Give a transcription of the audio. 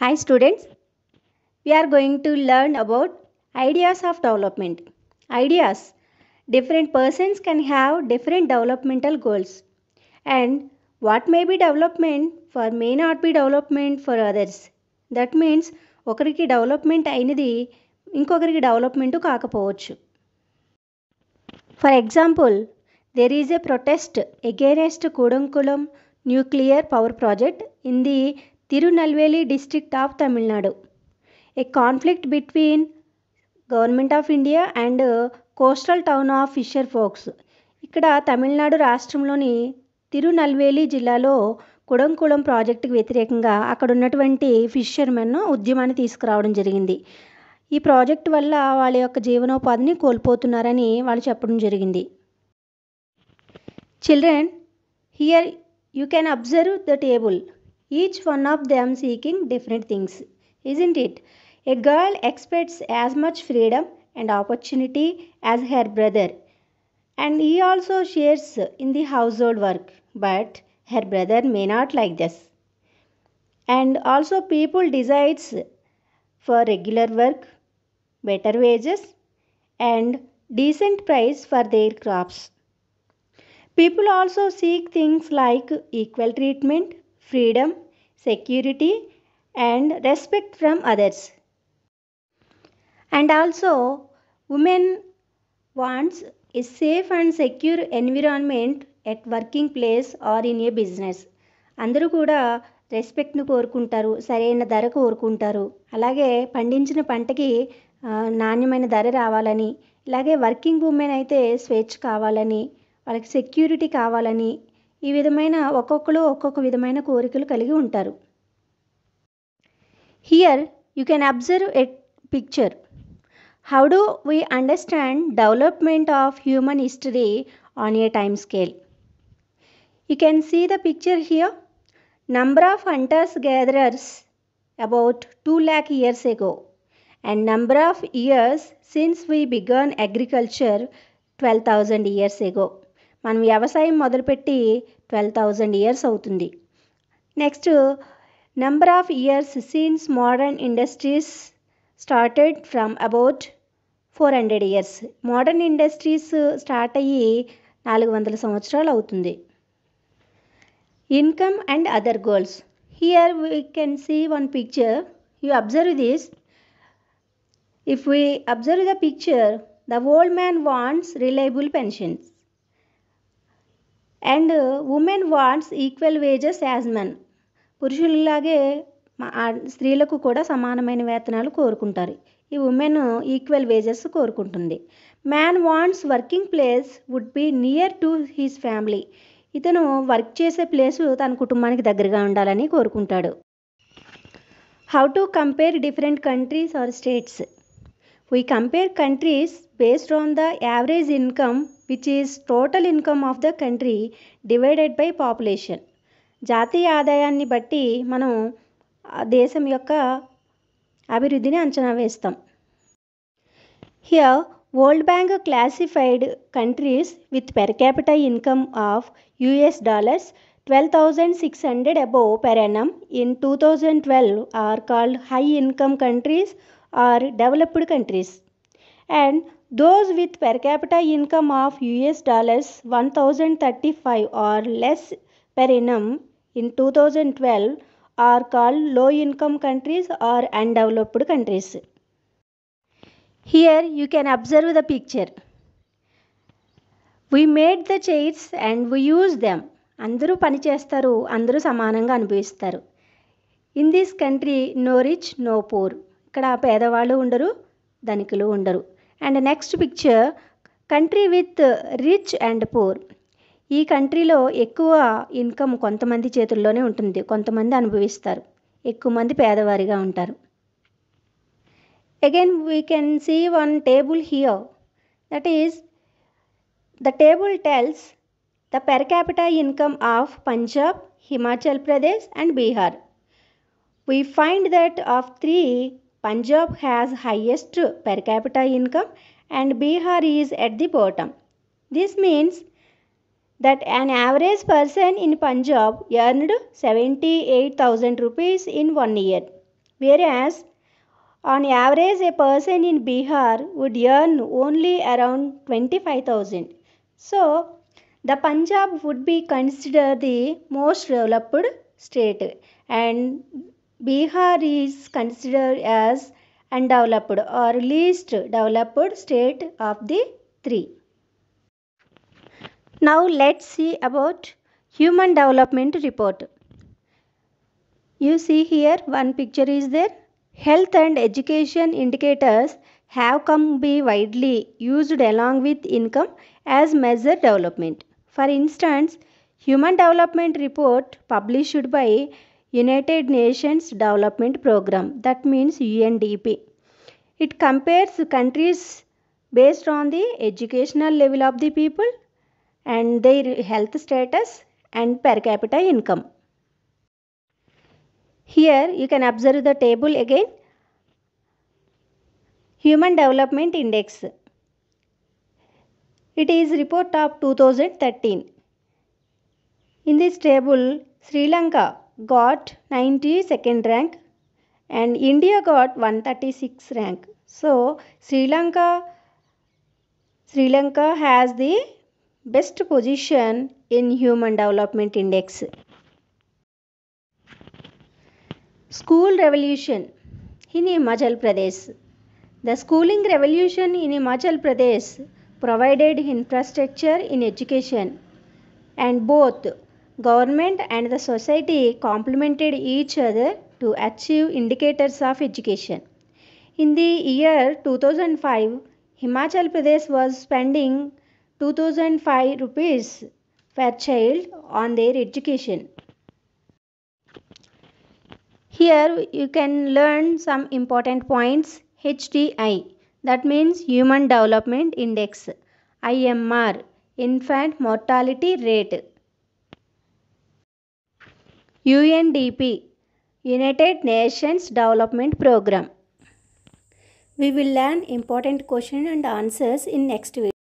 Hi students, we are going to learn about ideas of development. Ideas, different persons can have different developmental goals and what may be development for may not be development for others. That means ఒకరికి development అయినది ఇంకొకరికి development కాకపోవచ్చు for example there is a protest against Kudankulam nuclear power project in the Tirunelveli district of Tamil Nadu a conflict between government of India and coastal town of fisher folks ఇక్కడ తమిళనాడు రాష్ట్రంలోని తిరునల్వేలి జిల్లాలో కుడంకుళం ప్రాజెక్టుకు వ్యతిరేకంగా అక్కడ ఉన్నటువంటి ఫిషర్మెన్ ఉద్యమాన్ని తీసుకురావడం జరిగింది ఈ ప్రాజెక్టు వల్ల వాళ్ళ యొక్క జీవనోపాధిని కోల్పోతున్నారని వాళ్ళు చెప్పడం జరిగింది children here you can observe the table each one of them seeking different things, isn't it? A girl expects as much freedom and opportunity as her brother, and he also shares in the household work, but her brother may not like this. And also, people desires for regular work, better wages, and decent price for their crops. People also seek things like equal treatment, freedom security and respect from others and also women wants a safe and secure environment at working place or in a business అందరూ కూడా రెస్పెక్ట్ను కోరుకుంటారు సరైన ధర కోరుకుంటారు అలాగే పండించిన పంటకి నాణ్యమైన ధర రావాలని ఇలాగే వర్కింగ్ ఉమెన్ అయితే స్వేచ్ఛ కావాలని వాళ్ళకి సెక్యూరిటీ కావాలని ఈ విధమైన ఒక్కొక్కరు ఒక్కొక్క విధమైన కోరికలు కలిగి ఉంటారు here you can observe at picture how do we understand development of human history on a time scale you can see the picture here number of hunters gatherers about two lakh years ago and number of years since we began agriculture twelve thousand years ago మనం వ్యవసాయం మొదలుపెట్టి twelve thousand years అవుతుంది next number of years since modern industries started from about four hundred years modern industries start అయ్యి నాలుగు వందల సంవత్సరాలు అవుతుంది income and other goals here we can see one picture you observe this if we observe the picture the old man wants reliable pensions and women wants equal wages as men పురుషులలాగే స్త్రీలకు కూడా సమానమైన వేతనాలు కోరుకుంటారు ఈ women equal wages కోరుకుంటుంది man wants working place would be near to his family ఇతను work చేసే ప్లేసు తన కుటుంబానికి దగ్గరగా ఉండాలని కోరుకుంటాడు how to compare different countries or states We compare countries based on the average income which is total income of the country divided by population జాతీయ ఆదాయాన్ని బట్టి మనం దేశం యొక్క అభివృద్ధిని అంచనా వేస్తాం here world bank classified countries with per capita income of US dollars twelve thousand six hundred above per annum in two thousand twelve are called high income countries are developed countries and those with per capita income of US dollars 1035 or less per annum in 2012 are called low income countries or undeveloped countries. Here you can observe the picture. We made the chairs and we use them అందరూ పని చేస్తారు అందరూ సమానంగా అనుభవిస్తారు in this country no rich no poor ఇక్కడ పేదవాళ్ళు ఉండరు ధనికులు ఉండరు and next picture country with rich and poor ఈ కంట్రీలో ఎక్కువ ఇన్కమ్ కొంతమంది చేతుల్లోనే ఉంటుంది కొంతమంది అనుభవిస్తారు ఎక్కువ మంది పేదవారిగా ఉంటారు again we can see one table here that is the table tells the per capita income of Punjab Himachal Pradesh and Bihar we find that of three Punjab has highest per capita income and Bihar is at the bottom. This means that an average person in Punjab earned 78,000 rupees in one year, whereas on average a person in Bihar would earn only around 25,000. So the Punjab would be considered the most developed state and Bihar is considered as undeveloped or least developed state of the three. Now let's see about human development report. You see here one picture is there. Health and education indicators have come be widely used along with income as measure development. For instance, human development report published by United Nations Development Program, that means UNDP. It compares countries based on the educational level of the people and their health status and per capita income. Here you can observe the table again. Human Development Index. It is report of 2013. In this table, Sri Lanka got 92nd rank and India got 136 rank. So Sri Lanka Sri Lanka has the best position in human development index. School revolution in Himachal Pradesh. The schooling revolution in Himachal Pradesh provided infrastructure in education and both Government and the society complemented each other to achieve indicators of education. In the year 2005, Himachal Pradesh was spending 2005 rupees per child on their education. Here you can learn some important points HDI that means Human Development Index, IMR, Infant Mortality Rate. UNDP United Nations Development Program. We will learn important questions and answers in next video.